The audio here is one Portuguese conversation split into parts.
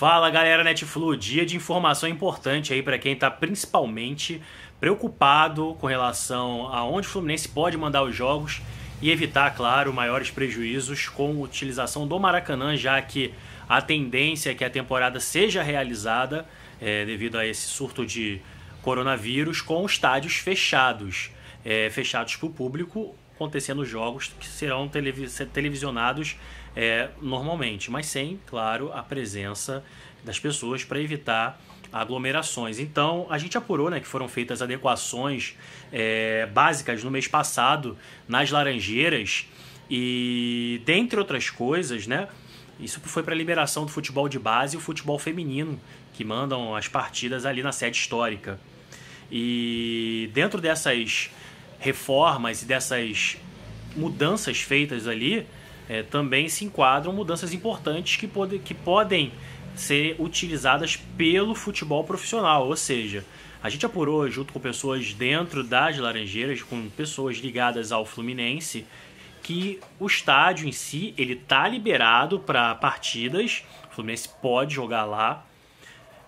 Fala galera Netflu, dia de informação importante aí para quem está principalmente preocupado com relação a onde o Fluminense pode mandar os jogos e evitar, claro, maiores prejuízos com utilização do Maracanã, já que a tendência é que a temporada seja realizada é, devido a esse surto de coronavírus com estádios fechados, é, fechados para o público acontecendo jogos que serão televis televisionados é, normalmente, mas sem, claro, a presença das pessoas para evitar aglomerações. Então, a gente apurou né, que foram feitas adequações é, básicas no mês passado nas Laranjeiras e, dentre outras coisas, né, isso foi para a liberação do futebol de base e o futebol feminino, que mandam as partidas ali na sede histórica. E dentro dessas reformas e dessas mudanças feitas ali é, também se enquadram mudanças importantes que, pode, que podem ser utilizadas pelo futebol profissional. Ou seja, a gente apurou junto com pessoas dentro das Laranjeiras, com pessoas ligadas ao Fluminense, que o estádio em si ele tá liberado para partidas. O Fluminense pode jogar lá,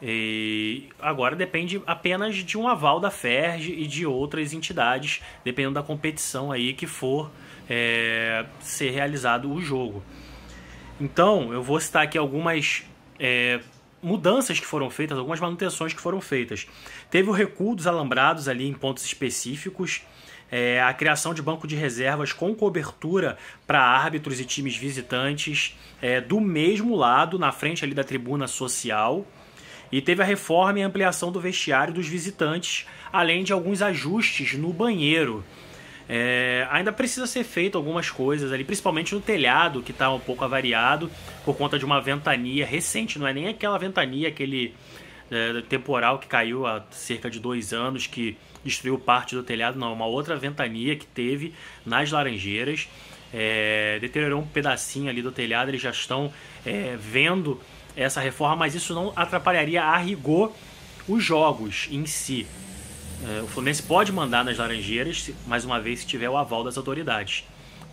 e agora depende apenas de um aval da FERJ e de outras entidades, dependendo da competição aí que for é, ser realizado o jogo. Então, eu vou citar aqui algumas é, mudanças que foram feitas, algumas manutenções que foram feitas. Teve o recuo dos alambrados ali em pontos específicos, é, a criação de banco de reservas com cobertura para árbitros e times visitantes é, do mesmo lado, na frente ali da tribuna social. E teve a reforma e ampliação do vestiário dos visitantes, além de alguns ajustes no banheiro. É, ainda precisa ser feito algumas coisas ali, principalmente no telhado, que está um pouco avariado por conta de uma ventania recente, não é nem aquela ventania, aquele é, temporal que caiu há cerca de dois anos, que destruiu parte do telhado, não, é uma outra ventania que teve nas Laranjeiras. É, deteriorou um pedacinho ali do telhado, eles já estão é, vendo essa reforma, mas isso não atrapalharia a rigor os jogos em si. É, o Fluminense pode mandar nas Laranjeiras, mais uma vez, se tiver o aval das autoridades.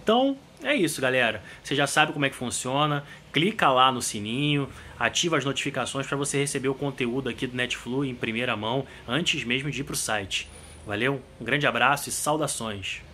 Então, é isso, galera. Você já sabe como é que funciona. Clica lá no sininho, ativa as notificações para você receber o conteúdo aqui do Netflu em primeira mão, antes mesmo de ir para o site. Valeu, um grande abraço e saudações.